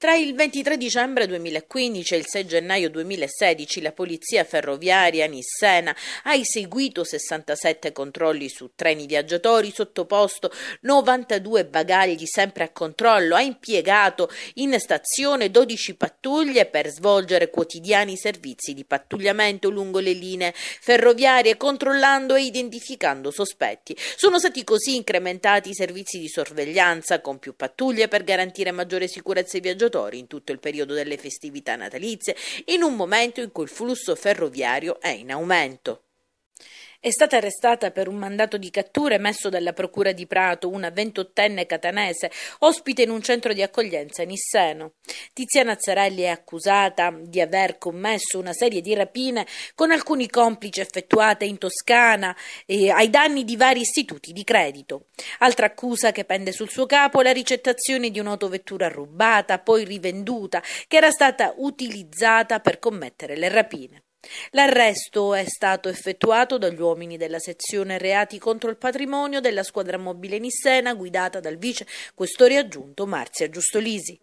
Tra il 23 dicembre 2015 e il 6 gennaio 2016 la polizia ferroviaria Nissena ha eseguito 67 controlli su treni viaggiatori, sottoposto 92 bagagli sempre a controllo, ha impiegato in stazione 12 pattuglie per svolgere quotidiani servizi di pattugliamento lungo le linee ferroviarie, controllando e identificando sospetti. Sono stati così incrementati i servizi di sorveglianza con più pattuglie per garantire maggiore sicurezza ai viaggiatori viaggiatori in tutto il periodo delle festività natalizie, in un momento in cui il flusso ferroviario è in aumento. È stata arrestata per un mandato di cattura emesso dalla Procura di Prato una ventottenne catanese, ospite in un centro di accoglienza in Isseno. Tiziana Zarelli è accusata di aver commesso una serie di rapine con alcuni complici effettuate in Toscana eh, ai danni di vari istituti di credito. Altra accusa che pende sul suo capo è la ricettazione di un'autovettura rubata, poi rivenduta, che era stata utilizzata per commettere le rapine. L'arresto è stato effettuato dagli uomini della sezione reati contro il patrimonio della squadra mobile Nissena guidata dal vice questore aggiunto Marzia Giustolisi.